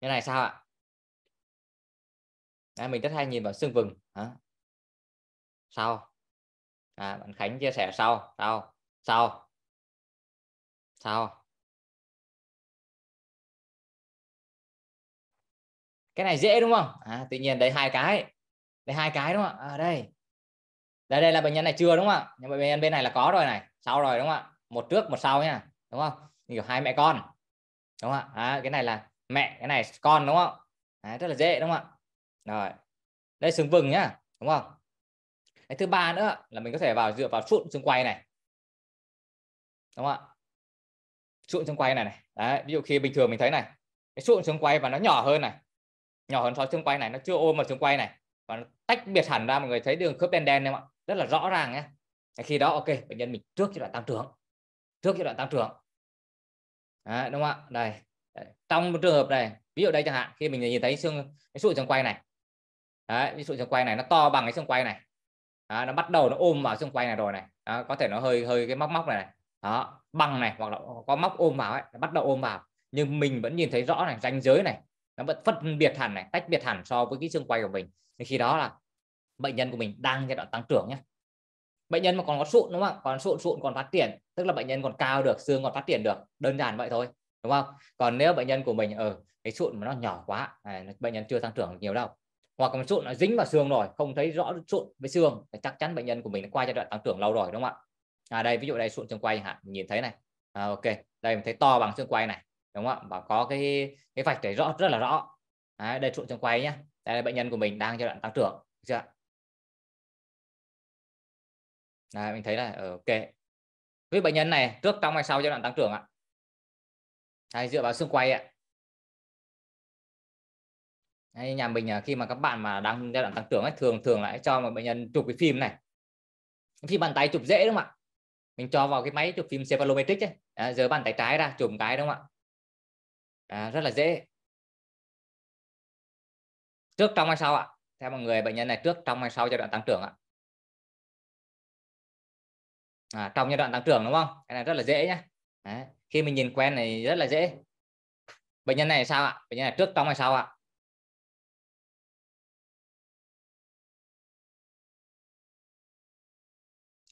cái này sao ạ à, mình rất hay nhìn vào xương vừng hả? sau à, bạn Khánh chia sẻ sau sau sau sau cái này dễ đúng không à, tuy nhiên đấy hai cái đấy hai cái đúng không ở à, đây đây đây là bệnh nhân này chưa đúng không ạ nhưng bệnh nhân bên này là có rồi này sau rồi đúng không ạ một trước một sau nha đúng không kiểu hai mẹ con đúng không ạ à, cái này là mẹ cái này con đúng không đấy, rất là dễ đúng không ạ rồi đây xứng vừng nhá đúng không cái thứ ba nữa là mình có thể vào dựa vào trụn xương quay này đúng không ạ trụn xương quay này này đấy, ví dụ khi bình thường mình thấy này cái trụn xương quay và nó nhỏ hơn này nhỏ hơn so xương quay này nó chưa ôm vào xương quay này và nó tách biệt hẳn ra mọi người thấy đường khớp đen đen em ạ rất là rõ ràng nhé khi đó ok bệnh nhân mình trước giai đoạn tăng trưởng trước giai đoạn tăng trưởng đấy, đúng không ạ đây Đấy. trong trường hợp này ví dụ đây chẳng hạn khi mình nhìn thấy xương cái sụn xương quay này Đấy, ví dụ xương quay này nó to bằng cái xương quay này đó, nó bắt đầu nó ôm vào xương quay này rồi này đó, có thể nó hơi hơi cái móc móc này, này. Đó, bằng này hoặc là có móc ôm vào ấy, nó bắt đầu ôm vào nhưng mình vẫn nhìn thấy rõ này ranh giới này nó vẫn phân biệt hẳn này tách biệt hẳn so với cái xương quay của mình thì khi đó là bệnh nhân của mình đang giai đoạn tăng trưởng nhé bệnh nhân mà còn có sụn đúng không ạ còn sụn sụn còn phát triển tức là bệnh nhân còn cao được xương còn phát triển được đơn giản vậy thôi đúng không còn nếu bệnh nhân của mình ở ờ, ừ, cái sụn mà nó nhỏ quá à, bệnh nhân chưa tăng trưởng nhiều đâu hoặc là sụn nó dính vào xương rồi không thấy rõ sụn với xương thì chắc chắn bệnh nhân của mình đã qua giai đoạn tăng trưởng lâu rồi đúng không ạ à đây ví dụ đây sụn xương quay hạn nhìn thấy này à, ok đây mình thấy to bằng xương quay này đúng không ạ và có cái cái vạch thấy rõ rất là rõ à, đây sụn xương quay nhá đây là bệnh nhân của mình đang giai đoạn tăng trưởng chưa à, mình thấy là ờ, ok với bệnh nhân này trước trong hay sau giai đoạn tăng trưởng ạ đây, dựa vào xương quay ạ. Đấy, nhà mình à, khi mà các bạn mà đang giai đoạn tăng trưởng ấy thường thường lại cho một bệnh nhân chụp cái phim này phim bàn tay chụp dễ đúng không ạ mình cho vào cái máy chụp phim cephalometric ấy à, giờ bàn tay trái ra chụp cái đúng không ạ à, rất là dễ trước trong hay sau ạ theo mọi người bệnh nhân này trước trong hay sau giai đoạn tăng trưởng ạ à, trong giai đoạn tăng trưởng đúng không cái này rất là dễ nhé Đấy khi mình nhìn quen này rất là dễ bệnh nhân này sao ạ bệnh nhân này trước trong hay sau ạ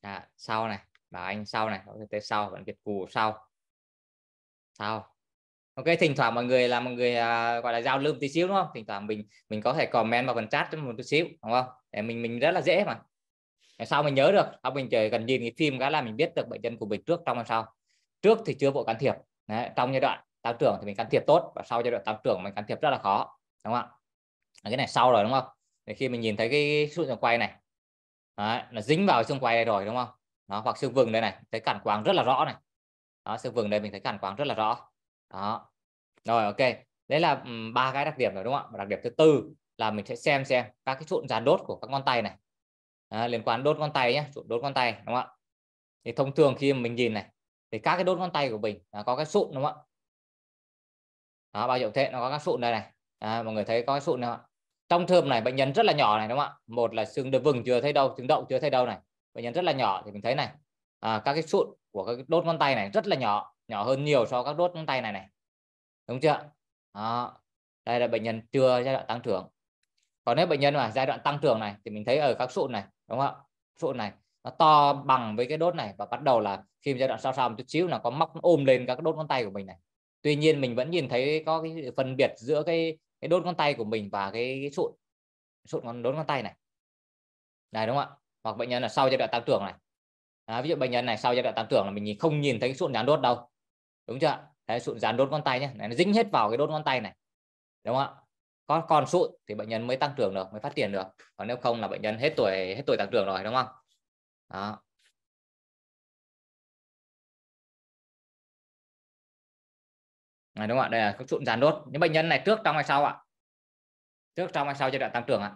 à, sau này bảo anh sau này tới sau vẫn việt cù sau sau ok thỉnh thoảng mọi người là mọi người à, gọi là giao lưu tí xíu đúng không thỉnh thoảng mình mình có thể comment vào phần chat cho một chút xíu đúng không để mình mình rất là dễ mà sau mình nhớ được sau mình trời gần nhìn cái phim cái là mình biết được bệnh nhân của mình trước trong hay sau trước thì chưa vội can thiệp Đấy, trong giai đoạn tăng trưởng thì mình can thiệp tốt và sau giai đoạn tăng trưởng mình can thiệp rất là khó đúng không ạ cái này sau rồi đúng không thì khi mình nhìn thấy cái sụn xương quay này Đấy, nó dính vào xương quay đây rồi đúng không nó hoặc xương vừng đây này thấy cản quang rất là rõ này đó, xương vừng đây mình thấy cản quang rất là rõ đó rồi ok đấy là ba cái đặc điểm rồi đúng không ạ đặc điểm thứ tư là mình sẽ xem xem các cái sụn dàn đốt của các ngón tay này à, liên quan đốt ngón tay nhé sụn đốt ngón tay đúng không ạ thì thông thường khi mình nhìn này thì các cái đốt ngón tay của mình à, có cái sụn đúng không ạ đó, bao nhiêu thế nó có các sụn đây này à, mọi người thấy có cái sụn không ạ trong thơm này bệnh nhân rất là nhỏ này đúng không ạ một là xương được vừng chưa thấy đâu xương động chưa thấy đâu này bệnh nhân rất là nhỏ thì mình thấy này à, các cái sụn của các đốt ngón tay này rất là nhỏ nhỏ hơn nhiều so với các đốt ngón tay này này đúng chưa đó. đây là bệnh nhân chưa giai đoạn tăng trưởng còn nếu bệnh nhân mà giai đoạn tăng trưởng này thì mình thấy ở các sụn này đúng không ạ sụn này nó to bằng với cái đốt này và bắt đầu là khi giai đoạn sau sau một chút xíu là có móc ôm lên các đốt ngón tay của mình này tuy nhiên mình vẫn nhìn thấy có cái phân biệt giữa cái cái đốt ngón tay của mình và cái, cái sụn sụn ngón đốt ngón tay này này đúng không ạ hoặc bệnh nhân là sau giai đoạn tăng trưởng này à, ví dụ bệnh nhân này sau giai đoạn tăng trưởng là mình không nhìn thấy sụn dán đốt đâu đúng chưa thấy sụn dán đốt ngón tay nhé này, nó dính hết vào cái đốt ngón tay này đúng không ạ có còn sụn thì bệnh nhân mới tăng trưởng được mới phát triển được còn nếu không là bệnh nhân hết tuổi hết tuổi tăng trưởng rồi đúng không đó này đúng không ạ đây là các sụn gián đốt những bệnh nhân này trước trong hay sau ạ trước trong hay sau giai đoạn tăng trưởng ạ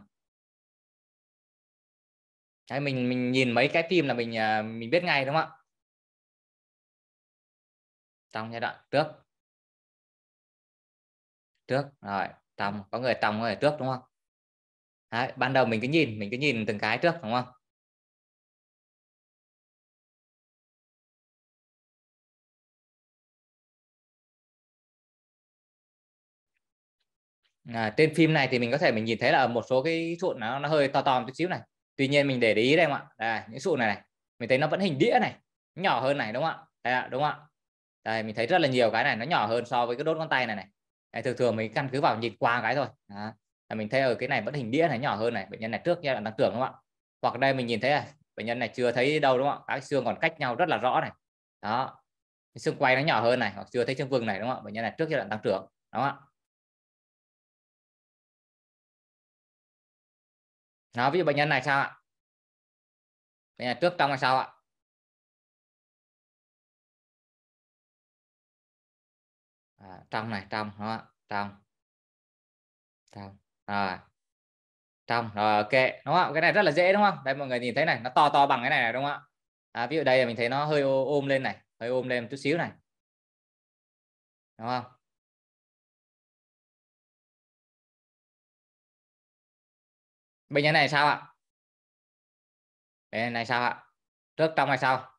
Đấy, mình mình nhìn mấy cái phim là mình à, mình biết ngay đúng không ạ trong giai đoạn trước trước rồi trong có người trong có người trước đúng không Đấy, ban đầu mình cứ nhìn mình cứ nhìn từng cái trước đúng không à, trên phim này thì mình có thể mình nhìn thấy là một số cái sụn nó nó hơi to to một chút xíu này tuy nhiên mình để ý đây em ạ à, những sụn này này mình thấy nó vẫn hình đĩa này nhỏ hơn này đúng không ạ đây ạ đúng không ạ đây mình thấy rất là nhiều cái này nó nhỏ hơn so với cái đốt ngón tay này này đây, thường thường mình căn cứ vào nhìn qua cái thôi à, là mình thấy ở cái này vẫn hình đĩa này nhỏ hơn này bệnh nhân này trước giai đoạn tăng trưởng đúng không ạ hoặc đây mình nhìn thấy này bệnh nhân này chưa thấy đâu đúng không ạ các xương còn cách nhau rất là rõ này đó xương quay nó nhỏ hơn này hoặc chưa thấy xương vừng này đúng không ạ bệnh nhân này trước giai đoạn tăng trưởng đúng không ạ đó ví dụ bệnh nhân này sao ạ bệnh nhân trước trong hay sau ạ à, trong này trong đó trong trong rồi trong rồi ok đúng không cái này rất là dễ đúng không đây mọi người nhìn thấy này nó to to bằng cái này, này đúng không ạ à, ví dụ đây là mình thấy nó hơi ôm lên này hơi ôm lên một chút xíu này đúng không bên nhánh này sao ạ bên này sao ạ trước trong hay sau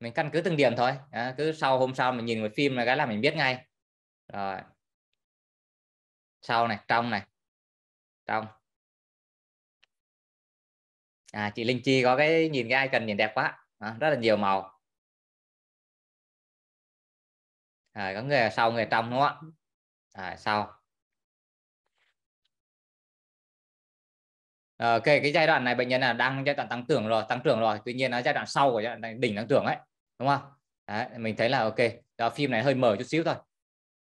mình căn cứ từng điểm thôi à, cứ sau hôm sau mình nhìn một phim là cái là mình biết ngay rồi sau này trong này trong à chị linh chi có cái nhìn cái cần nhìn đẹp quá à, rất là nhiều màu à, có người sau người trong đúng không ạ à, sau ok ờ, cái giai đoạn này bệnh nhân là đang giai đoạn tăng trưởng rồi tăng trưởng rồi tuy nhiên nó giai đoạn sau của giai đoạn đỉnh tăng trưởng ấy đúng không đấy, mình thấy là ok đó, phim này hơi mờ chút xíu thôi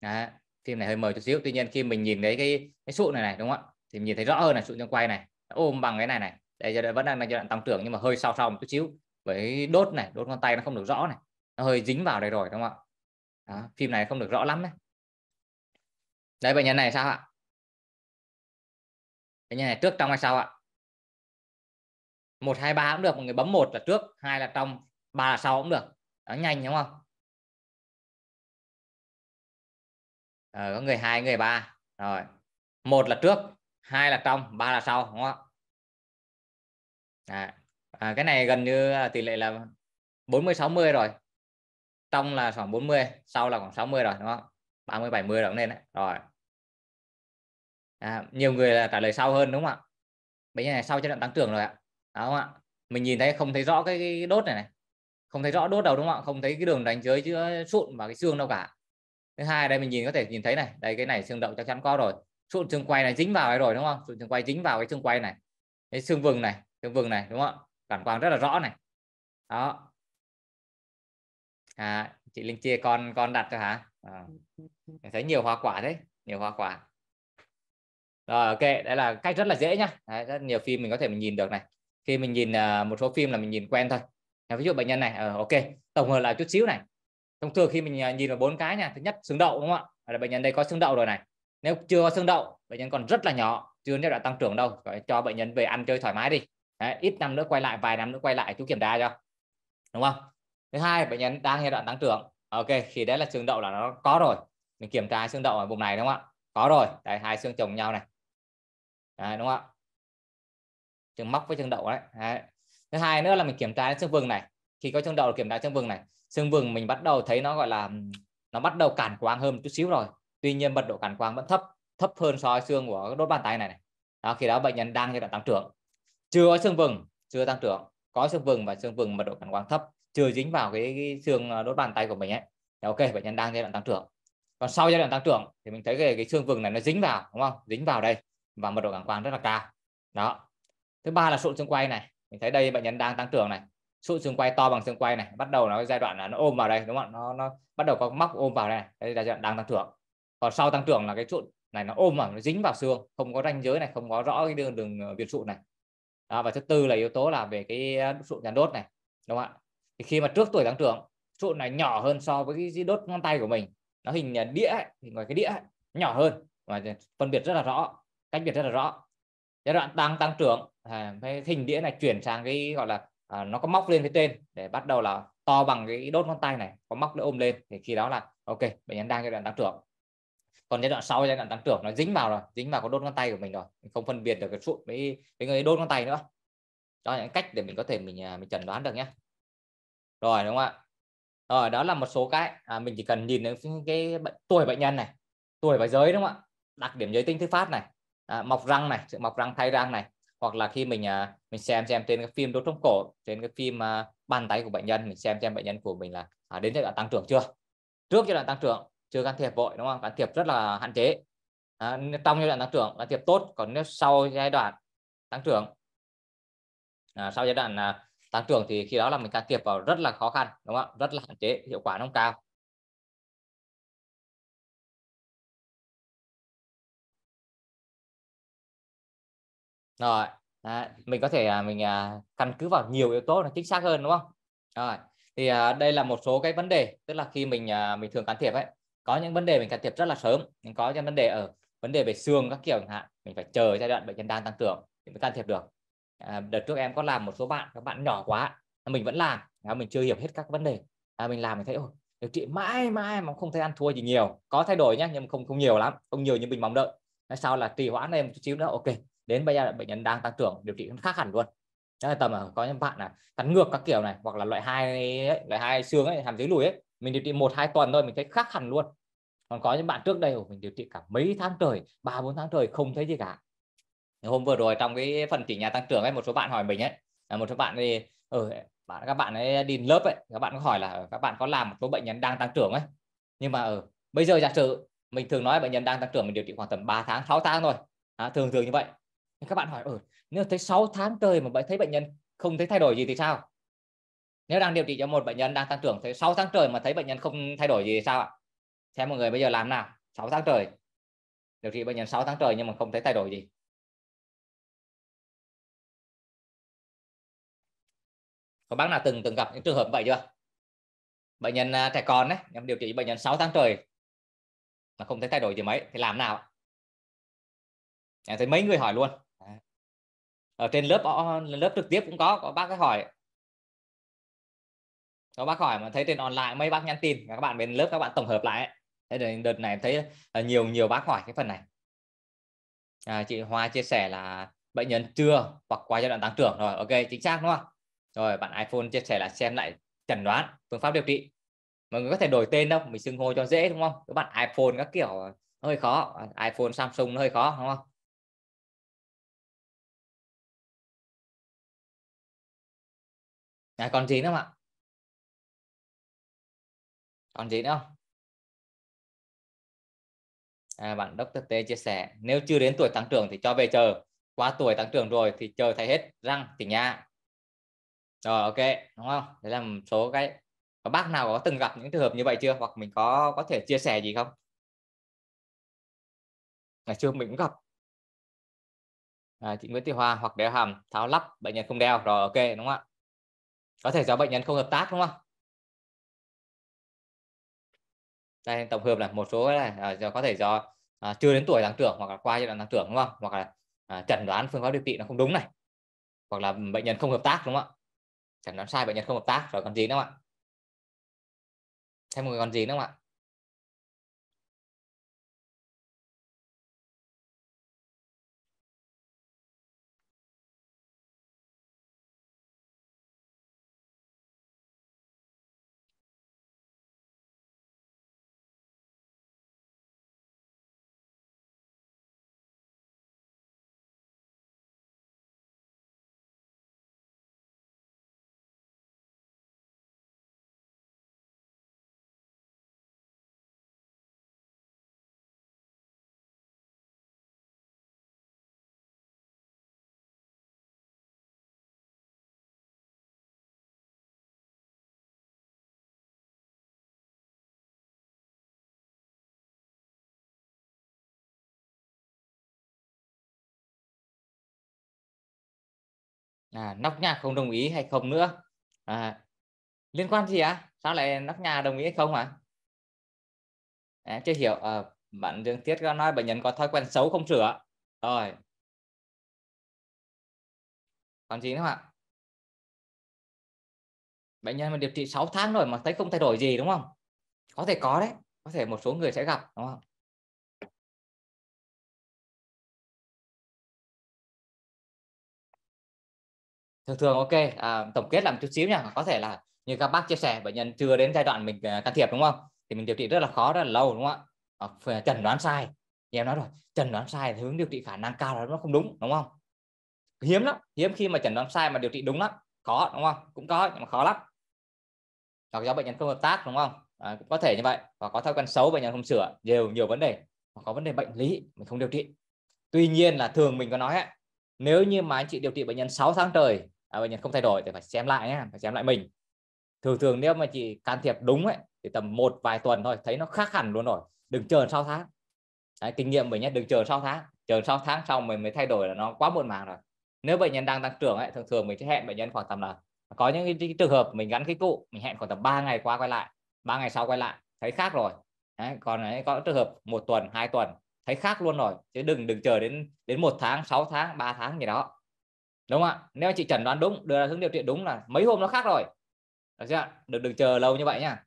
đấy, phim này hơi mờ chút xíu tuy nhiên khi mình nhìn thấy cái cái sụn này này đúng không thì mình nhìn thấy rõ hơn là sụn trong quay này ôm bằng cái này này đây giờ vẫn đang là giai đoạn tăng trưởng nhưng mà hơi sau sau một chút xíu với đốt này đốt ngón tay nó không được rõ này nó hơi dính vào đây rồi đúng không đó, phim này không được rõ lắm đấy đấy bệnh nhân này sao ạ cái này trước trong hay sau ạ một hai ba cũng được mọi người bấm một là trước hai là trong ba là sau cũng được nó nhanh đúng không ờ, có người hai người ba rồi một là trước hai là trong ba là sau đúng không ạ à, cái này gần như tỷ lệ là 40 60 rồi trong là khoảng 40 sau là khoảng 60 rồi đúng không 30 70 rồi cũng nên đấy. rồi à, nhiều người là trả lời sau hơn đúng không ạ bây giờ này sau giai đoạn tăng trưởng rồi ạ đúng không ạ mình nhìn thấy không thấy rõ cái, cái đốt này này không thấy rõ đốt đâu đúng không ạ không thấy cái đường đánh giới chứ, sụn và cái xương đâu cả thứ hai đây mình nhìn có thể nhìn thấy này đây cái này xương động chắc chắn có rồi sụn xương quay này dính vào ấy rồi đúng không sụn xương quay dính vào cái xương quay này cái xương vừng này xương vừng này đúng không ạ cảm quang rất là rõ này đó à, chị linh chia con con đặt cho hả à. thấy nhiều hoa quả đấy nhiều hoa quả rồi ok đây là cách rất là dễ nhá đấy, rất nhiều phim mình có thể mình nhìn được này khi mình nhìn uh, một số phim là mình nhìn quen thôi ví dụ bệnh nhân này uh, ok tổng hợp lại chút xíu này thông thường khi mình à, nhìn vào bốn cái nha thứ nhất xương đậu đúng không ạ là bệnh nhân đây có xương đậu rồi này nếu chưa có xương đậu bệnh nhân còn rất là nhỏ chưa nếu đã tăng trưởng đâu phải cho bệnh nhân về ăn chơi thoải mái đi Đấy, ít năm nữa quay lại vài năm nữa quay lại chú kiểm tra cho đúng không thứ hai bệnh nhân đang giai đoạn tăng trưởng ok thì đấy là xương đậu là nó có rồi mình kiểm tra xương đậu ở vùng này đúng không ạ có rồi đấy hai xương chồng nhau này đấy, đúng không ạ trường móc với trường đậu đấy. đấy thứ hai nữa là mình kiểm tra xương vừng này khi có trường đậu kiểm tra xương vừng này xương vừng mình bắt đầu thấy nó gọi là nó bắt đầu cản quang hơn một chút xíu rồi tuy nhiên mật độ cản quang vẫn thấp thấp hơn so với xương của đốt bàn tay này, này. Đó, khi đó bệnh nhân đang giai đoạn tăng trưởng chưa có xương vừng chưa tăng trưởng có xương vừng và xương vừng mật độ cản quang thấp chưa dính vào cái, cái xương ờ, đốt bàn tay của mình ấy thì ok bệnh nhân đang giai đoạn tăng trưởng còn sau giai đoạn tăng trưởng thì mình thấy cái, cái xương vừng này nó dính vào đúng không dính vào đây và mật độ cảm quan rất là cao đó thứ ba là sụn xương quay này mình thấy đây bệnh nhân đang tăng trưởng này sụn xương quay to bằng xương quay này bắt đầu nó giai đoạn là nó ôm vào đây đúng không nó nó bắt đầu có móc ôm vào đây đây là giai đoạn đang tăng trưởng còn sau tăng trưởng là cái sụn này nó ôm vào nó dính vào xương không có ranh giới này không có rõ cái đường đường ờ, việt sụn này đó, và thứ tư là yếu tố là về cái ờ, sụn nhàn đốt này đúng không ạ thì khi mà trước tuổi tăng trưởng sụn này nhỏ hơn so với cái đốt ngón tay của mình nó hình ờ, đĩa ấy, thì ngoài cái đĩa ấy, nhỏ hơn và phân biệt rất là rõ cách biệt rất là rõ giai đoạn tăng tăng trưởng à, cái hình đĩa này chuyển sang cái gọi là à, nó có móc lên cái tên để bắt đầu là to bằng cái đốt ngón tay này có móc để ôm lên thì khi đó là ok bệnh nhân đang giai đoạn tăng trưởng còn giai đoạn sau giai đoạn tăng trưởng nó dính vào rồi dính vào có đốt ngón tay của mình rồi mình không phân biệt được cái sụn với với người đốt ngón tay nữa đó là những cách để mình có thể mình à, mình chẩn đoán được nhé rồi đúng không ạ rồi đó là một số cái à, mình chỉ cần nhìn đến cái bệnh tuổi bệnh nhân này tuổi và giới đúng không ạ đặc điểm giới tính thứ phát này à, mọc răng này sự mọc răng thay răng này hoặc là khi mình à, mình xem xem trên cái phim đốt sống cổ trên cái phim à, bàn tay của bệnh nhân mình xem xem bệnh nhân của mình là à, đến giai đoạn tăng trưởng chưa trước giai đoạn tăng trưởng chưa can thiệp vội đúng không can thiệp rất là hạn chế à, trong giai đoạn tăng trưởng can thiệp tốt còn nếu sau giai đoạn tăng trưởng à, sau giai đoạn à, tăng trưởng thì khi đó là mình can thiệp vào rất là khó khăn đúng không rất là hạn chế hiệu quả không cao rồi đấy, mình có thể à, mình à, căn cứ vào nhiều yếu tố là chính xác hơn đúng không rồi thì à, đây là một số cái vấn đề tức là khi mình mình thường can thiệp ấy có những vấn đề mình can thiệp rất là sớm nhưng có những vấn đề ở vấn đề về xương các kiểu chẳng hạn mình phải chờ giai đoạn bệnh nhân đang tăng trưởng thì mới can thiệp được à, đợt trước em có làm một số bạn các bạn nhỏ quá mình vẫn làm à, mình chưa hiểu hết các vấn đề à, mình làm mình thấy ôi điều trị mãi mãi mà không thấy ăn thua gì nhiều có thay đổi nhé nhưng không không nhiều lắm không nhiều như mình mong đợi sau là trì hoãn em một chút xíu nữa ok đến bây giờ bệnh nhân đang tăng trưởng điều trị khác hẳn luôn đó là tầm là có những bạn là cắn ngược các kiểu này hoặc là loại hai loại hai xương ấy hàm dưới lùi ấy mình điều trị một hai tuần thôi mình thấy khác hẳn luôn còn có những bạn trước đây mình điều trị cả mấy tháng trời ba bốn tháng trời không thấy gì cả hôm vừa rồi trong cái phần chỉ nhà tăng trưởng ấy một số bạn hỏi mình ấy là một số bạn thì ở ừ, bạn các bạn ấy đi lớp ấy các bạn có hỏi là các bạn có làm một số bệnh nhân đang tăng trưởng ấy nhưng mà ở ừ, bây giờ giả sử mình thường nói bệnh nhân đang tăng trưởng mình điều trị khoảng tầm 3 tháng 6 tháng thôi à, thường thường như vậy các bạn hỏi ừ, nếu thấy 6 tháng trời mà thấy bệnh nhân không thấy thay đổi gì thì sao nếu đang điều trị cho một bệnh nhân đang tăng trưởng thấy 6 tháng trời mà thấy bệnh nhân không thay đổi gì thì sao ạ xem mọi người bây giờ làm nào 6 tháng trời điều trị bệnh nhân 6 tháng trời nhưng mà không thấy thay đổi gì có bác nào từng từng gặp những trường hợp vậy chưa bệnh nhân à, trẻ con đấy em điều trị bệnh nhân 6 tháng trời mà không thấy thay đổi gì mấy thì làm nào thấy mấy người hỏi luôn ở trên lớp ờ, ờ, lớp trực tiếp cũng có có bác cái hỏi có bác hỏi mà thấy trên online mấy bác nhắn tin các bạn bên lớp các bạn tổng hợp lại ấy. thế đợt này thấy ờ, nhiều nhiều bác hỏi cái phần này à, chị Hoa chia sẻ là bệnh nhân chưa hoặc qua giai đoạn tăng trưởng rồi ok chính xác đúng không rồi bạn iPhone chia sẻ là xem lại chẩn đoán phương pháp điều trị mọi người có thể đổi tên đâu mình xưng hô cho dễ đúng không các bạn iPhone các kiểu hơi khó iPhone Samsung nó hơi khó đúng không à, còn gì nữa không ạ còn gì nữa không à, bạn Dr. T chia sẻ nếu chưa đến tuổi tăng trưởng thì cho về chờ qua tuổi tăng trưởng rồi thì chờ thay hết răng tỉnh nha rồi ok đúng không đấy là một số cái có bác nào có từng gặp những trường hợp như vậy chưa hoặc mình có có thể chia sẻ gì không ngày xưa mình cũng gặp à, chị Nguyễn Thị Hoa hoặc đeo hàm tháo lắp bệnh nhân không đeo rồi ok đúng không ạ có thể do bệnh nhân không hợp tác đúng không đây tổng hợp là một số là à, do có thể do à, chưa đến tuổi tăng trưởng hoặc là qua giai đoạn tăng trưởng đúng không hoặc là à, chẩn đoán phương pháp điều trị nó không đúng này hoặc là bệnh nhân không hợp tác đúng không ạ chẩn đoán sai bệnh nhân không hợp tác rồi còn gì nữa không ạ thêm một người còn gì nữa không ạ à, nóc nhà không đồng ý hay không nữa à, liên quan gì ạ à? sao lại nóc nhà đồng ý hay không ạ à? à, chưa hiểu à, bạn Dương Tiết có nói bệnh nhân có thói quen xấu không sửa rồi còn gì nữa ạ bệnh nhân mà điều trị 6 tháng rồi mà thấy không thay đổi gì đúng không có thể có đấy có thể một số người sẽ gặp đúng không thường thường ok à, tổng kết làm chút xíu nha có thể là như các bác chia sẻ bệnh nhân chưa đến giai đoạn mình à, can thiệp đúng không thì mình điều trị rất là khó rất là lâu đúng không ạ à, chẩn đoán sai thì em nói rồi chẩn đoán sai thì hướng điều trị khả năng cao là nó không đúng đúng không hiếm lắm hiếm khi mà chẩn đoán sai mà điều trị đúng lắm có đúng không cũng có nhưng mà khó lắm hoặc do bệnh nhân không hợp tác đúng không à, cũng có thể như vậy và có thói quen xấu bệnh nhân không sửa nhiều nhiều vấn đề hoặc có vấn đề bệnh lý mình không điều trị tuy nhiên là thường mình có nói ấy, nếu như mà anh chị điều trị bệnh nhân 6 tháng trời à, bệnh nhân không thay đổi thì phải xem lại nhé phải xem lại mình thường thường nếu mà chị can thiệp đúng ấy thì tầm một vài tuần thôi thấy nó khác hẳn luôn rồi đừng chờ sau tháng Đấy, kinh nghiệm mình nhé đừng chờ sau tháng chờ sau tháng xong mình mới thay đổi là nó quá muộn màng rồi nếu bệnh nhân đang tăng trưởng ấy thường thường mình sẽ hẹn bệnh nhân khoảng tầm là có những cái, trường hợp mình gắn cái cụ mình hẹn khoảng tầm 3 ngày qua quay lại ba ngày sau quay lại thấy khác rồi Đấy, còn ấy, có trường hợp một tuần hai tuần thấy khác luôn rồi chứ đừng đừng chờ đến đến một tháng 6 tháng 3 tháng gì đó đúng không ạ nếu chị chẩn đoán đúng đưa ra hướng điều trị đúng là mấy hôm nó khác rồi được chưa đừng đừng chờ lâu như vậy nha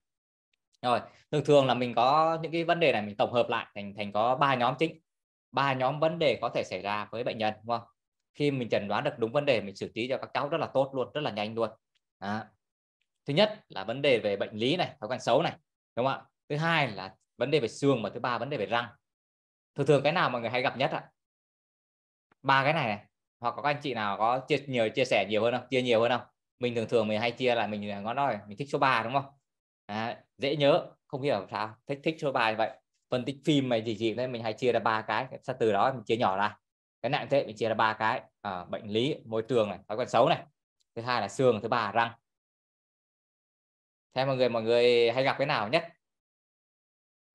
rồi thường thường là mình có những cái vấn đề này mình tổng hợp lại thành thành có ba nhóm chính ba nhóm vấn đề có thể xảy ra với bệnh nhân đúng không khi mình chẩn đoán được đúng vấn đề mình xử trí cho các cháu rất là tốt luôn rất là nhanh luôn đó. thứ nhất là vấn đề về bệnh lý này thói quen xấu này đúng không ạ thứ hai là vấn đề về xương và thứ ba vấn đề về răng thường thường cái nào mọi người hay gặp nhất ạ ba cái này, này hoặc có các anh chị nào có chia nhiều chia sẻ nhiều hơn không chia nhiều hơn không mình thường thường mình hay chia là mình ngón nói mình thích số 3 đúng không à, dễ nhớ không hiểu sao thích thích số 3 vậy phân tích phim này gì gì đấy mình hay chia ra ba cái sau từ đó mình chia nhỏ ra cái nặng thế mình chia ra ba cái à, bệnh lý môi trường này thói quen xấu này thứ hai là xương thứ ba là răng theo mọi người mọi người hay gặp cái nào nhất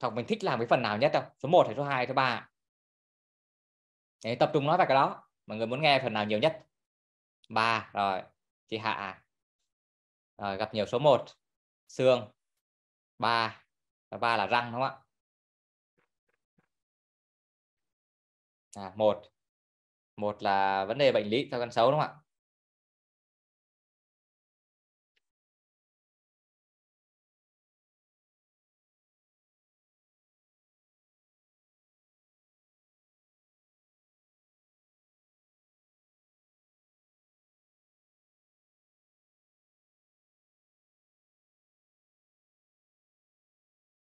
hoặc mình thích làm cái phần nào nhất đâu số 1 hay số 2 số 3 Để tập trung nói về cái đó mọi người muốn nghe phần nào nhiều nhất ba rồi chị hạ à? rồi gặp nhiều số 1 xương ba ba là răng đúng không ạ à, một một là vấn đề bệnh lý theo con xấu đúng không ạ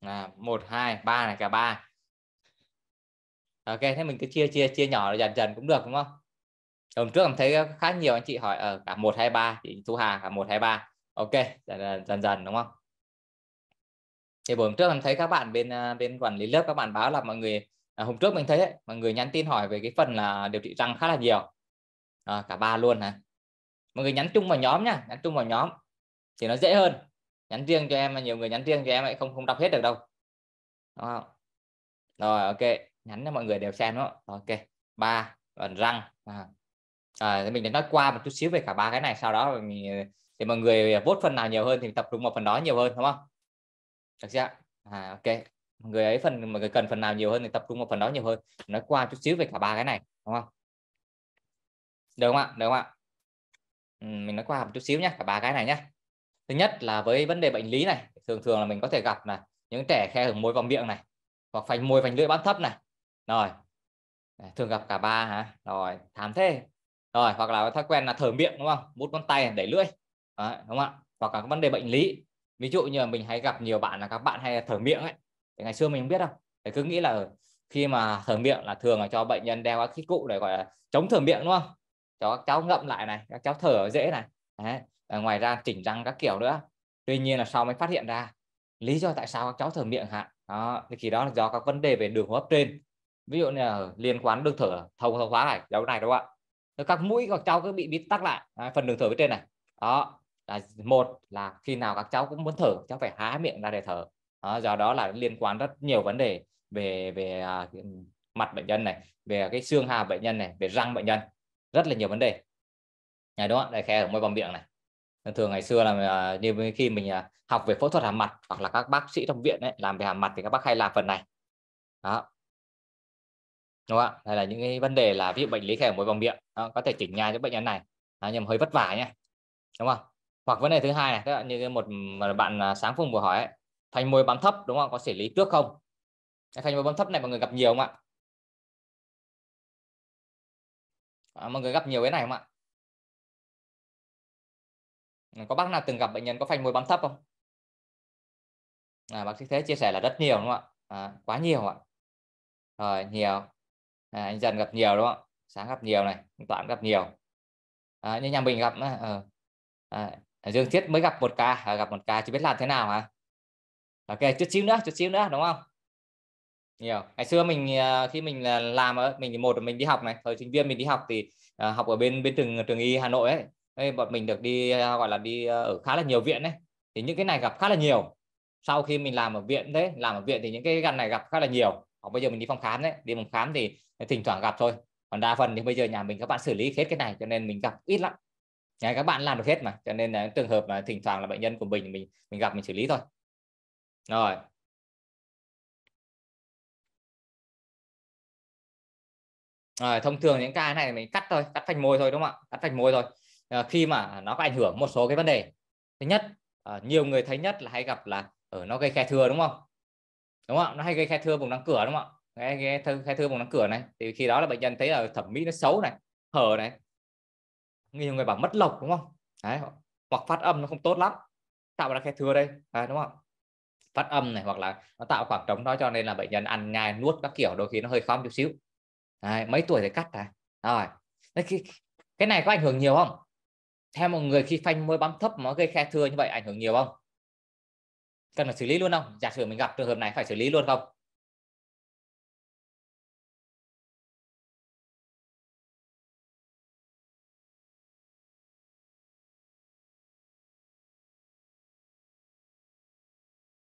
là một hai ba này cả ba ok thế mình cứ chia chia chia nhỏ dần dần cũng được đúng không hôm trước em thấy khá nhiều anh chị hỏi ở cả một hai ba chị thu hà cả một hai ba ok dần dần, dần dần đúng không thì buổi hôm trước em thấy các bạn bên à, bên quản lý lớp các bạn báo là mọi người à, hôm trước mình thấy ấy, mọi người nhắn tin hỏi về cái phần là điều trị răng khá là nhiều à, cả ba luôn hả mọi người nhắn chung vào nhóm nhá, nhắn chung vào nhóm thì nó dễ hơn nhắn riêng cho em mà nhiều người nhắn riêng cho em lại không không đọc hết được đâu đúng không rồi ok nhắn cho mọi người đều xem đó ok ba phần răng à. À, thì mình đã nói qua một chút xíu về cả ba cái này sau đó mình ờ, thì mọi người vốt phần nào nhiều hơn thì tập trung vào phần đó nhiều hơn đúng không được chưa à, ok mọi người ấy phần mọi người cần phần nào nhiều hơn thì tập trung vào phần đó nhiều hơn nói qua chút xíu về cả ba cái này đúng không được không ạ được không ạ ừ, mình nói qua một chút xíu nhé cả ba cái này nhé thứ nhất là với vấn đề bệnh lý này thường thường là mình có thể gặp là những trẻ khe hở môi vòng miệng này hoặc phành môi phành lưỡi bám thấp này rồi à, thường gặp cả ba hả rồi thảm thế rồi hoặc là thói quen là thở miệng đúng không mút con tay đẩy lưỡi Đấy, đúng không ạ hoặc là các vấn đề bệnh lý ví dụ như là mình hay gặp nhiều bạn là các bạn hay thở miệng ấy thì ngày xưa mình không biết đâu thì cứ nghĩ là ừ, khi mà thở miệng là thường là cho bệnh nhân đeo các khí cụ để gọi là chống thở miệng đúng không cho các cháu ngậm lại này các cháu thở dễ này Đấy à, ngoài ra chỉnh răng các kiểu nữa tuy nhiên là sau mới phát hiện ra lý do tại sao các cháu thở miệng hạn đó thì khi đó là do các vấn đề về đường hô hấp trên ví dụ như là liên quan đường thở thông thoáng hóa này giống này đúng không ạ các mũi các cháu cứ bị bít tắc lại à, phần đường thở bên trên này đó là một là khi nào các cháu cũng muốn thở cháu phải há miệng ra để thở đó, do đó là liên quan rất nhiều vấn đề về về à, mặt bệnh nhân này về cái xương hà bệnh nhân này về răng bệnh nhân rất là nhiều vấn đề này đó đây khe ở môi vòng miệng này thường ngày xưa là à, như khi mình à, học về phẫu thuật hàm mặt hoặc là các bác sĩ trong viện ấy, làm về hàm mặt thì các bác hay làm phần này đó đúng không ạ đây là những cái vấn đề là ví dụ bệnh lý khẻ mối vòng miệng đó, có thể chỉnh nhai cho bệnh nhân này đó, nhưng mà hơi vất vả nhé đúng không hoặc vấn đề thứ hai này như một bạn à, sáng phùng vừa hỏi ấy, phanh môi bám thấp đúng không có xử lý trước không thành môi bám thấp này mọi người gặp nhiều không ạ à, mọi người gặp nhiều cái này không ạ Ừ, có bác nào từng gặp bệnh nhân có phanh môi bám thấp không à, bác sĩ thế chia sẻ là rất nhiều đúng không ạ à, quá nhiều ạ rồi nhiều à, anh dần gặp nhiều đúng không ạ sáng gặp nhiều này toàn gặp nhiều à, như nhà mình gặp à, ờ. à, dương thiết mới gặp một ca à, gặp một ca chưa biết làm thế nào hả ok chút xíu nữa chút xíu nữa đúng không nhiều ngày xưa mình à, khi mình à, làm mình một mình đi học này thời sinh viên mình đi học thì à, học ở bên bên trường trường y hà nội ấy đây bọn mình được đi à, gọi là đi à, ở khá là nhiều viện đấy thì những cái này gặp khá là nhiều sau khi mình làm ở viện đấy làm ở viện thì những cái gan này gặp khá là nhiều hoặc bây giờ mình đi phòng khám đấy đi phòng khám thì thỉnh thoảng gặp thôi còn đa phần thì bây giờ nhà mình các bạn xử lý hết cái này cho nên mình gặp ít lắm nhà các bạn làm được hết mà cho nên là trường hợp là thỉnh thoảng là bệnh nhân của mình mình mình gặp mình xử lý thôi rồi À, thông thường những cái này mình cắt thôi cắt phanh môi thôi đúng không ạ cắt phanh môi thôi Ờ, khi mà nó có ảnh hưởng một số cái vấn đề thứ nhất ờ, nhiều người thấy nhất là hay gặp là ở ờ, nó gây khe thừa đúng không đúng không nó hay gây khe thừa vùng đóng cửa đúng không gây khe thưa, khe thừa vùng đóng cửa này thì khi đó là bệnh nhân thấy là thẩm mỹ nó xấu này hở này nhiều người bảo mất lộc đúng không đấy hoặc phát âm nó không tốt lắm tạo ra khe thừa đây à, đúng không phát âm này hoặc là nó tạo khoảng trống đó cho nên là bệnh nhân ăn nhai nuốt các kiểu đôi khi nó hơi khó một chút xíu đấy, mấy tuổi thì cắt này rồi đấy, cái, cái này có ảnh hưởng nhiều không theo một người khi phanh môi bấm thấp mà gây khe thưa như vậy ảnh hưởng nhiều không cần phải xử lý luôn không giả sử mình gặp trường hợp này phải xử lý luôn không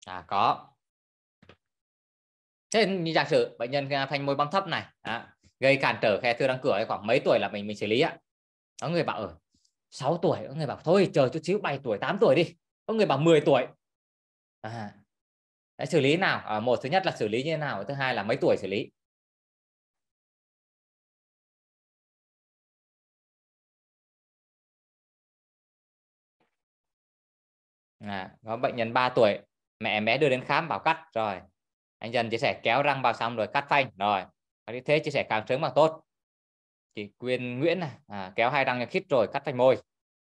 à có thế như giả sử bệnh nhân à, phanh môi bấm thấp này à, gây cản trở khe thưa đóng cửa khoảng mấy tuổi là mình mình xử lý ạ có người bảo ở 6 tuổi có người bảo thôi chờ chút xíu 7 tuổi 8 tuổi đi có người bảo 10 tuổi à, Đấy, xử lý nào à, một thứ nhất là xử lý như thế nào thứ hai là mấy tuổi xử lý à, có bệnh nhân 3 tuổi mẹ bé đưa đến khám bảo cắt rồi anh dần chia sẻ kéo răng vào xong rồi cắt phanh rồi thế chia sẻ càng sớm càng tốt chị Quyên Nguyễn à, kéo hai răng khít rồi cắt thành môi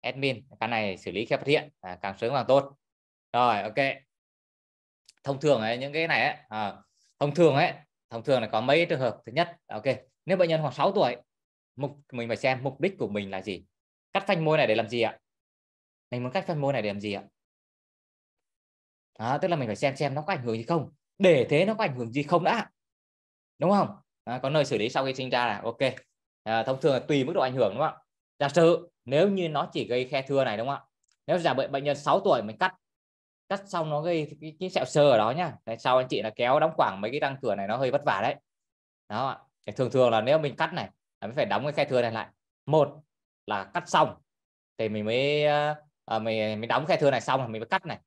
admin cái này xử lý khi phát hiện à, càng sớm càng tốt rồi ok thông thường ấy, những cái này ấy, à, thông thường ấy thông thường là có mấy trường hợp thứ nhất à, ok nếu bệnh nhân khoảng 6 tuổi mục mình phải xem mục đích của mình là gì cắt phanh môi này để làm gì ạ mình muốn cắt phanh môi này để làm gì ạ đó, tức là mình phải xem xem nó có ảnh hưởng gì không để thế nó có ảnh hưởng gì không đã đúng không đó, có nơi xử lý sau khi sinh ra là ok à, thông thường là tùy mức độ ảnh hưởng đúng không ạ giả sử nếu như nó chỉ gây khe thưa này đúng không ạ nếu giả bệnh bệnh nhân 6 tuổi mình cắt cắt xong nó gây cái, cái sẹo sơ ở đó nhá tại sau anh chị là kéo đóng khoảng mấy cái răng cửa này nó hơi vất vả đấy đó ạ thường thường là nếu mình cắt này là mình phải đóng cái khe thưa này lại một là cắt xong thì mình mới à, mình mình đóng khe thưa này xong là mình mới cắt này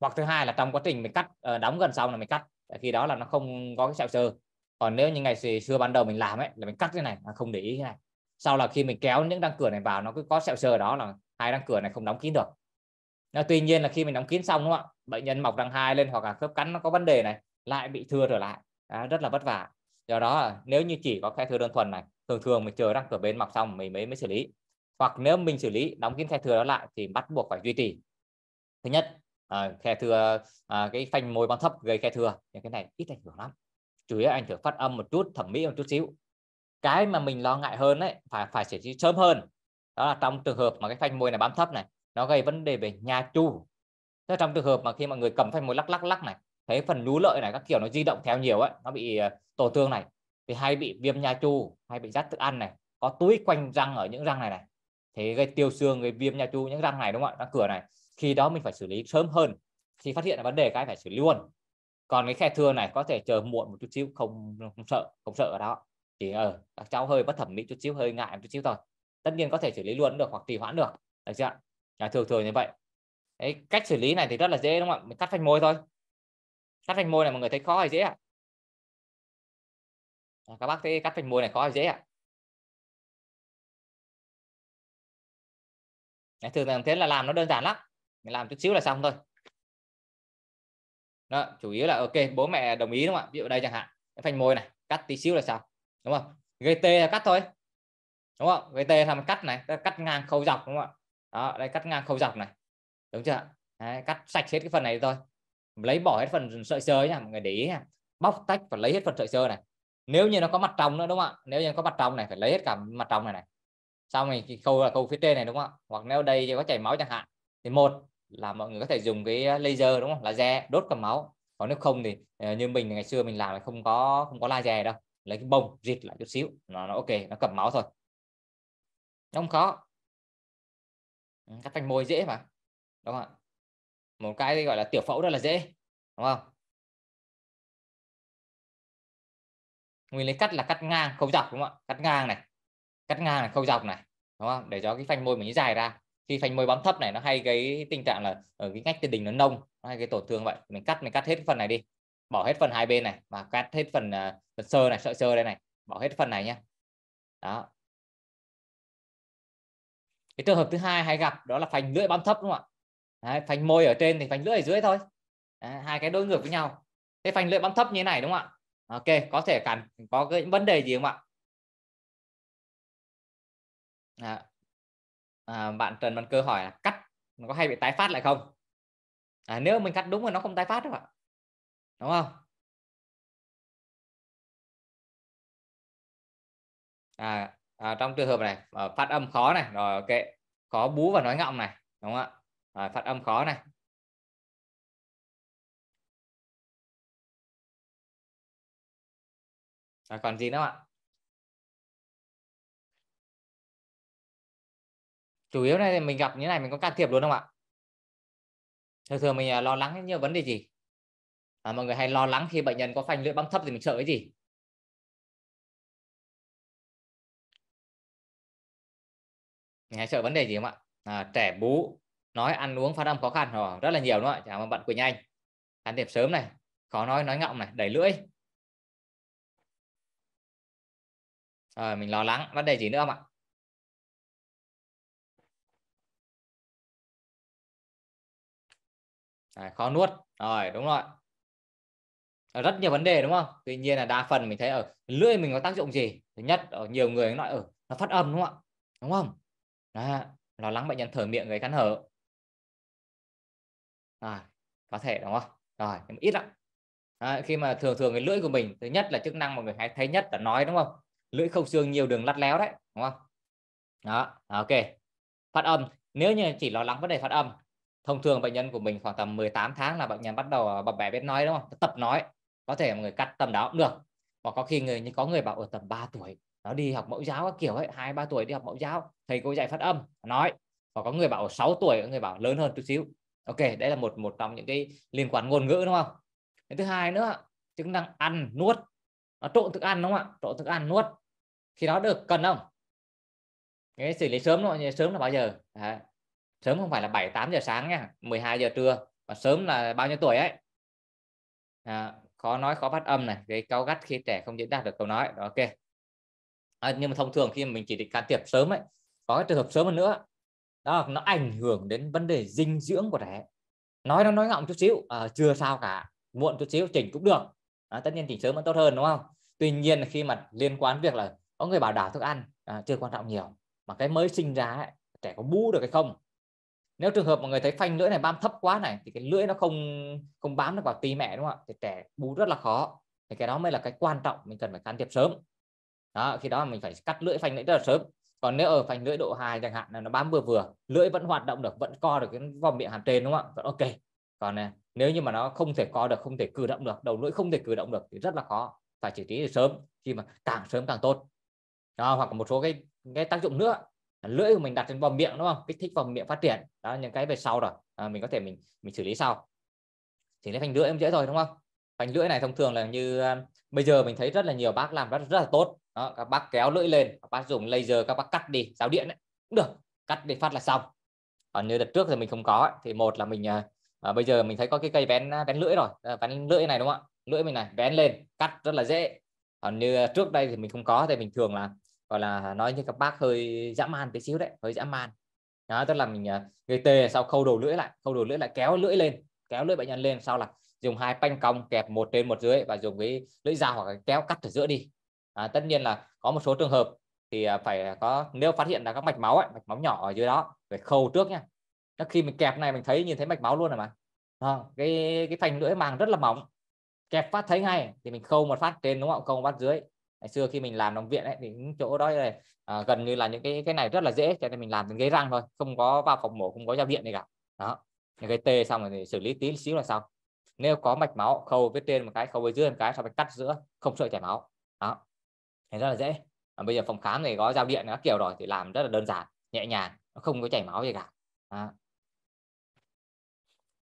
hoặc thứ hai là trong quá trình mình cắt ờ, đóng gần xong là mình cắt khi đó là nó không có cái sẹo sơ còn nếu như ngày xưa ban đầu mình làm ấy là mình cắt thế này mà không để ý cái này sau là khi mình kéo những đăng cửa này vào nó cứ có sẹo sờ đó là hai đăng cửa này không đóng kín được nó tuy nhiên là khi mình đóng kín xong đúng không ạ bệnh nhân mọc răng hai lên hoặc là khớp cắn nó có vấn đề này lại bị thưa trở lại à, rất là vất vả do đó à, nếu như chỉ có khe thừa đơn thuần này thường thường mình chờ răng cửa bên mọc xong mình mới mới xử lý hoặc nếu mình xử lý đóng kín khe thừa đó lại thì bắt buộc phải duy trì thứ nhất à, khe thừa à, cái phanh môi bằng thấp gây khe thừa những cái này ít ảnh hưởng lắm chủ yếu ảnh hưởng phát âm một chút thẩm mỹ một chút xíu cái mà mình lo ngại hơn đấy phải phải xử trí sớm hơn đó là trong trường hợp mà cái phanh môi này bám thấp này nó gây vấn đề về nha chu thế trong trường hợp mà khi mọi người cầm phanh môi lắc lắc lắc này thấy phần nhú lợi này các kiểu nó di động theo nhiều ấy nó bị ờ, tổn thương này thì hay bị viêm nha chu hay bị rát thức ăn này có túi quanh răng ở những răng này này thế gây tiêu xương gây viêm nha chu những răng này đúng không ạ răng cửa này khi đó mình phải xử lý sớm hơn khi phát hiện là vấn đề cái phải xử lý luôn còn cái khe thưa này có thể chờ muộn một chút xíu không không sợ không sợ ở đó chỉ ở ờ, các cháu hơi bất thẩm mỹ chút xíu hơi ngại một chút xíu thôi tất nhiên có thể xử lý luôn được hoặc trì hoãn được được chưa à, thường thường như vậy Đấy, cách xử lý này thì rất là dễ đúng không ạ mình cắt phanh môi thôi cắt phanh môi này mọi người thấy khó hay dễ ạ à? các bác thấy cắt phanh môi này khó hay dễ ạ à? thường thường thế là làm nó đơn giản lắm mình làm chút xíu là xong thôi đó, chủ yếu là ok bố mẹ đồng ý đúng không ạ ví dụ đây chẳng hạn cái phanh môi này cắt tí xíu là sao đúng không gây tê là cắt thôi đúng không gây tê là mình cắt này cắt ngang khâu dọc đúng không ạ đó đây cắt ngang khâu dọc này đúng chưa Đấy, cắt sạch hết cái phần này thôi lấy bỏ hết phần sợi sơ nha mọi người để ý nha bóc tách và lấy hết phần sợi sơ này nếu như nó có mặt trong nữa đúng không ạ nếu như nó có mặt trong này phải lấy hết cả mặt trong này này sau này thì khâu là khâu phía trên này đúng không ạ hoặc nếu đây có chảy máu chẳng hạn thì một là mọi người có thể dùng cái ờ, laser đúng không laser đốt cầm máu còn nếu không thì ờ, như mình ngày xưa mình làm thì không có không có laser đâu lấy cái bông rịt lại chút xíu nó, nó ok nó cầm máu thôi nó không khó ừ, cắt phanh môi dễ mà đúng không ạ một cái gọi là tiểu phẫu rất là dễ đúng không nguyên lý cắt là cắt ngang khâu dọc đúng không ạ cắt ngang này cắt ngang này khâu dọc này đúng không để cho cái phanh môi mình dài ra khi phanh môi bám thấp này nó hay cái tình trạng là ở cái ngách tiền đình nó nông nó hay cái tổn thương vậy mình cắt mình cắt hết phần này đi bỏ hết phần hai bên này và cắt hết phần uh, sơ này sợi sơ đây này bỏ hết phần này nhé đó cái trường hợp thứ hai hay gặp đó là phành lưỡi bám thấp đúng không ạ Đấy, phành môi ở trên thì phành lưỡi ở dưới thôi Đấy, hai cái đối ngược với nhau cái phành lưỡi bám thấp như thế này đúng không ạ ok có thể cần có cái vấn đề gì không ạ à, bạn Trần Văn Cơ hỏi là cắt nó có hay bị tái phát lại không à, nếu mình cắt đúng là nó không tái phát đâu ạ đúng không à, à trong trường hợp này à, phát âm khó này rồi ok khó bú và nói ngọng này đúng không ạ à, phát âm khó này à, còn gì nữa ạ chủ yếu này thì mình gặp như này mình có can thiệp luôn không ạ thường thường mình à, lo lắng như vấn đề gì à, mọi người hay lo lắng khi bệnh nhân có phanh lưỡi băng thấp thì mình sợ cái gì mình hay sợ vấn đề gì không ạ à, trẻ bú nói ăn uống phát âm khó khăn rồi rất là nhiều đúng không ạ chào mừng bạn Quỳnh Anh can thiệp sớm này khó nói nói ngọng này đẩy lưỡi rồi ờ, mình lo lắng vấn đề gì nữa không ạ à, khó nuốt rồi đúng rồi rất nhiều vấn đề đúng không tuy nhiên là đa phần mình thấy ở lưỡi mình có tác dụng gì thứ nhất ở nhiều người nói ở ừ, nó phát âm đúng không ạ đúng không à, lo lắng bệnh nhân thở miệng gây cắn hở à, có thể đúng không rồi nhưng ít lắm à, khi mà thường thường cái lưỡi của mình thứ nhất là chức năng mọi người hay thấy nhất là nói đúng không lưỡi không xương nhiều đường lắt léo đấy đúng không đó ok phát âm nếu như chỉ lo lắng vấn đề phát âm thông thường bệnh nhân của mình khoảng tầm 18 tháng là bệnh nhân bắt đầu à, bập bẹ biết nói đúng không tập nói có thể người cắt tầm đó cũng được và có khi người như có người bảo ở tầm 3 tuổi nó đi học mẫu giáo các kiểu ấy hai ba tuổi đi học mẫu giáo thầy cô dạy phát âm nói và có người bảo 6 tuổi có người bảo lớn hơn chút xíu ok đây là một một trong những cái liên quan ngôn ngữ đúng không cái thứ hai nữa chức năng ăn nuốt nó trộn thức ăn đúng không ạ trộn thức ăn nuốt thì nó được cần không cái xử lý sớm nó sớm là bao giờ Đấy sớm không phải là 7 8 giờ sáng nha 12 giờ trưa mà sớm là bao nhiêu tuổi ấy à, khó nói khó phát âm này cái cao gắt khi trẻ không diễn đạt được câu nói đó ok à, nhưng mà thông thường khi mình chỉ định can thiệp sớm ấy có cái trường hợp sớm hơn nữa đó nó ảnh hưởng đến vấn đề dinh dưỡng của trẻ nói nó nói ngọng chút xíu à, chưa sao cả muộn chút xíu chỉnh cũng được à, tất nhiên chỉnh sớm vẫn tốt hơn đúng không tuy nhiên khi mà liên quan việc là có người bảo đảo thức ăn à, chưa quan trọng nhiều mà cái mới sinh ra ấy, trẻ có bú được hay không nếu trường hợp mà người thấy phanh lưỡi này bám thấp quá này thì cái lưỡi nó không không bám được vào tì mẹ đúng không ạ thì trẻ bú rất là khó thì cái đó mới là cái quan trọng mình cần phải can thiệp sớm đó khi đó mình phải cắt lưỡi phanh lưỡi rất là sớm còn nếu ở phanh lưỡi độ 2 chẳng hạn là nó bám vừa vừa lưỡi vẫn hoạt động được vẫn co được cái vòng miệng hàm trên đúng không ạ vẫn ok còn này, nếu như mà nó không thể co được không thể cử động được đầu lưỡi không thể cử động được thì rất là khó phải chỉ trí sớm khi mà càng sớm càng tốt đó, hoặc một số cái cái tác dụng nữa lưỡi của mình đặt trên vòng miệng đúng không kích thích vòng miệng phát triển đó những cái về sau rồi à, mình có thể mình mình xử lý sau thì lấy phanh lưỡi em dễ rồi đúng không phanh lưỡi này thông thường là như à, bây giờ mình thấy rất là nhiều bác làm rất rất là tốt đó, các bác kéo lưỡi lên các bác dùng laser các bác cắt đi giáo điện ấy, cũng được cắt đi phát là xong còn như đợt trước thì mình không có ấy, thì một là mình à, à bây giờ mình thấy có cái cây vén à, vén lưỡi rồi à, vén lưỡi này đúng không ạ lưỡi mình này vén lên cắt rất là dễ còn như trước đây thì mình không có thì mình thường là gọi là à, nói như các bác hơi dã man tí xíu đấy hơi dã man đó tức là mình à, gây tê sau khâu đầu lưỡi lại khâu đầu lưỡi lại kéo lưỡi lên kéo lưỡi bệnh nhân lên sau là dùng hai panh cong kẹp một trên một dưới và dùng cái lưỡi dao hoặc kéo cắt ở giữa đi à, tất nhiên là có một số trường hợp thì à, phải có nếu phát hiện là các mạch máu ấy, mạch máu nhỏ ở dưới đó phải khâu trước nha nó khi mình kẹp này mình thấy nhìn thấy mạch máu luôn rồi mà à, cái cái phành lưỡi màng rất là mỏng kẹp phát thấy ngay thì mình khâu một phát trên đúng không khâu một phát dưới ngày xưa khi mình làm đồng viện ấy, thì những chỗ đó này à, gần như là những cái cái này rất là dễ cho nên mình làm đến ghế răng thôi không có vào phòng mổ không có dao điện gì cả đó những cái tê xong rồi thì xử lý tí xíu là xong nếu có mạch máu khâu phía trên một cái khâu bên dưới một cái sau mình cắt giữa không sợ chảy máu đó thì rất là dễ à, bây giờ phòng khám này có giao điện các kiểu rồi thì làm rất là đơn giản nhẹ nhàng không có chảy máu gì cả à.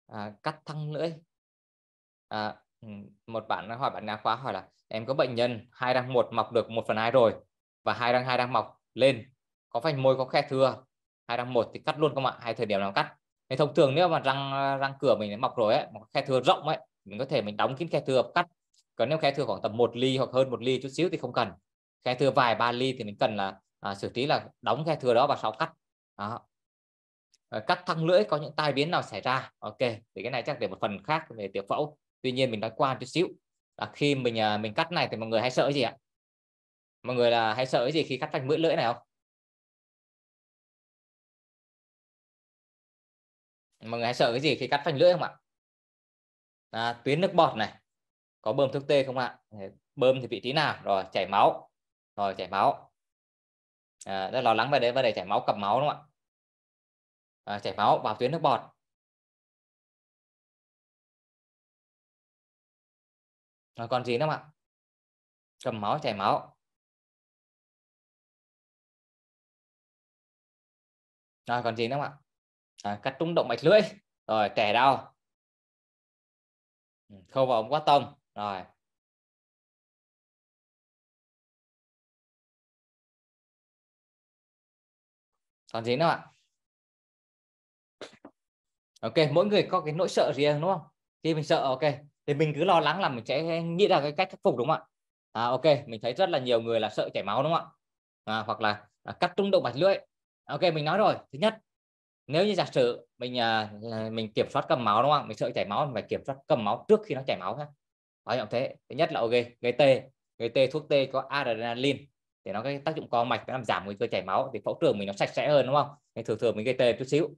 À, cắt thăng lưỡi à, Ừ, một bạn hỏi bạn nhà khoa hỏi là em có bệnh nhân hai răng một mọc được một phần hai rồi và hai răng hai đang mọc lên có vành môi có khe thưa hai răng một thì cắt luôn các bạn hai thời điểm nào cắt thì thông thường nếu mà răng răng cửa mình mọc rồi ấy một khe thưa rộng ấy mình có thể mình đóng kín khe thưa cắt còn nếu khe thưa khoảng tầm một ly hoặc hơn một ly chút xíu thì không cần khe thưa vài ba ly thì mình cần là à, xử trí là đóng khe thưa đó và sau cắt đó. cắt thăng lưỡi có những tai biến nào xảy ra ok thì cái này chắc để một phần khác về tiểu phẫu tuy nhiên mình nói qua chút xíu là khi mình à, mình cắt này thì mọi người hay sợ cái gì ạ mọi người là hay sợ cái gì khi cắt thành mũi lưỡi này không mọi người hay sợ cái gì khi cắt vành lưỡi không ạ à, tuyến nước bọt này có bơm thuốc tê không ạ bơm thì vị trí nào rồi chảy máu rồi chảy máu à, rất lo lắng về đấy vấn đề chảy máu cặp máu đúng không ạ à, chảy máu vào tuyến nước bọt rồi còn gì nữa không ạ cầm máu chảy máu à, à, ừ, rồi còn gì nữa không ạ rồi, cắt tung động mạch lưỡi rồi trẻ đau khâu vào ống quá tông rồi còn gì nữa ạ ok mỗi người có cái nỗi sợ riêng đúng không khi mình sợ ok thì mình cứ lo lắng là mình sẽ nghĩ ra cái cách khắc phục đúng không ạ à, ok mình thấy rất là nhiều người là sợ chảy máu đúng không ạ à, hoặc là, là cắt trung động mạch lưỡi à, ok mình nói rồi thứ nhất nếu như giả sử mình à, mình kiểm soát cầm máu đúng không mình sợ chảy máu mình phải kiểm soát cầm máu trước khi nó chảy máu ha có trọng thế thứ nhất là ok gây tê gây tê thuốc tê có adrenaline để nó cái tác dụng co mạch nó làm giảm nguy cơ chảy máu thì phẫu trường mình nó sạch sẽ hơn đúng không nên thường thường mình gây tê chút xíu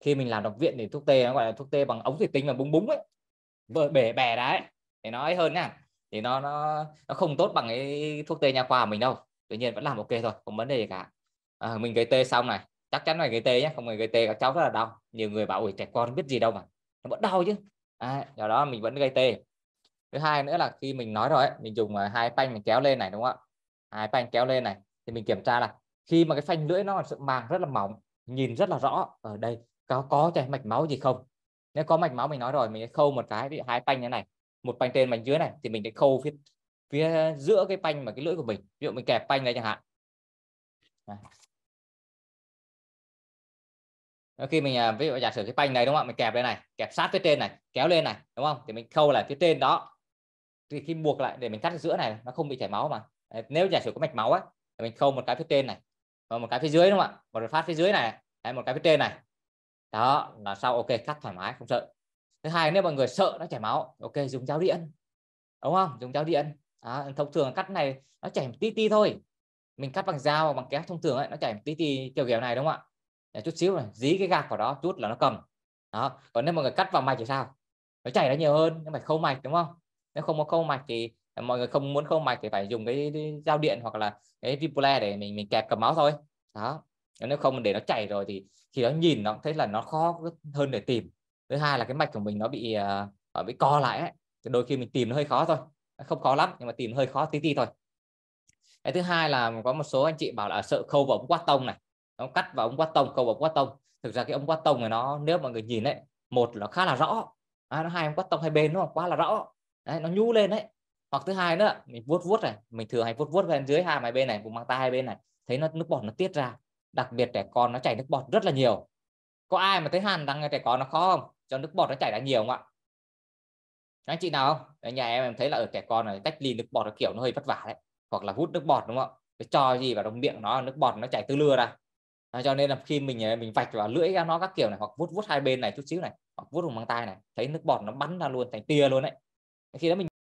khi mình làm độc viện thì thuốc tê nó gọi là thuốc tê bằng ống thủy tinh mà búng búng ấy bể bè đấy để nói hơn nha thì nó nó nó không tốt bằng cái thuốc tê nha khoa của mình đâu tuy nhiên vẫn làm ok thôi không vấn đề gì cả à, mình gây tê xong này chắc chắn là gây tê nhé không phải gây tê các cháu rất là đau nhiều người bảo ủi trẻ con biết gì đâu mà nó vẫn đau chứ à, do đó mình vẫn gây tê thứ hai nữa là khi mình nói rồi ấy, mình dùng à, hai phanh mình kéo lên này đúng không ạ hai phanh kéo lên này thì mình kiểm tra là khi mà cái phanh lưỡi nó là sự màng rất là mỏng nhìn rất là rõ ở đây có có chảy mạch máu gì không nếu có mạch máu mình nói rồi mình khâu một cái bị hai panh như này một panh trên panh dưới này thì mình sẽ khâu phía phía giữa cái panh và cái lưỡi của mình ví dụ mình kẹp panh này chẳng hạn Đó. khi mình à, ví dụ giả sử cái panh này đúng không mình kẹp đây này kẹp sát phía trên này kéo lên này đúng không thì mình khâu lại phía trên đó thì khi buộc lại để mình cắt giữa này nó không bị chảy máu mà nếu giả sử có mạch máu á mình khâu một cái phía trên này và một cái phía dưới đúng không ạ một phát phía dưới này hay một cái phía trên này đó là sau ok cắt thoải mái không sợ thứ hai nếu mọi người sợ nó chảy máu ok dùng dao điện đúng không dùng dao điện đó, thông thường cắt này nó chảy tí tí thôi mình cắt bằng dao bằng kéo thông thường ấy, nó chảy tí tí kiểu kiểu này đúng không ạ để chút xíu này dí cái gạc vào đó chút là nó cầm đó còn nếu mọi người cắt vào mạch thì sao nó chảy nó nhiều hơn nhưng mà khâu mạch đúng không nếu không có khâu mạch thì à, mọi người không muốn khâu mạch thì phải dùng cái, cái dao điện hoặc là cái vipule để mình mình kẹp cầm máu thôi đó nếu không để nó chảy rồi thì khi nó nhìn nó thấy là nó khó hơn để tìm thứ hai là cái mạch của mình nó bị ờ, nó bị co lại ấy. Thì đôi khi mình tìm nó hơi khó thôi không khó lắm nhưng mà tìm hơi khó tí tí thôi cái thứ hai là có một số anh chị bảo là sợ khâu vào ống quát tông này nó cắt vào ống quát tông khâu vào ống quát tông thực ra cái ống quát tông này nó nếu mọi người nhìn đấy một là khá là rõ à, nó hai ống quát tông hai bên nó quá là rõ đấy, nó nhú lên đấy hoặc thứ hai nữa mình vuốt vuốt này mình thường hay vuốt vuốt bên dưới hai hai bên này vùng mang tay hai bên này thấy nó nước bọt nó tiết ra đặc biệt trẻ con nó chảy nước bọt rất là nhiều có ai mà thấy hàn đang trẻ con nó khó không cho nước bọt nó chảy ra nhiều không ạ anh chị nào ở nhà em em thấy là ở trẻ con này tách ly nước bọt nó kiểu nó hơi vất vả đấy hoặc là hút nước bọt đúng không cái cho gì vào trong miệng nó nước bọt nó chảy tư lưa ra à, cho nên là khi mình ờ, mình vạch vào lưỡi ra nó các kiểu này hoặc vuốt vuốt hai bên này chút xíu này hoặc vuốt vùng mang tay này thấy nước bọt nó bắn ra luôn thành tia luôn đấy khi đó mình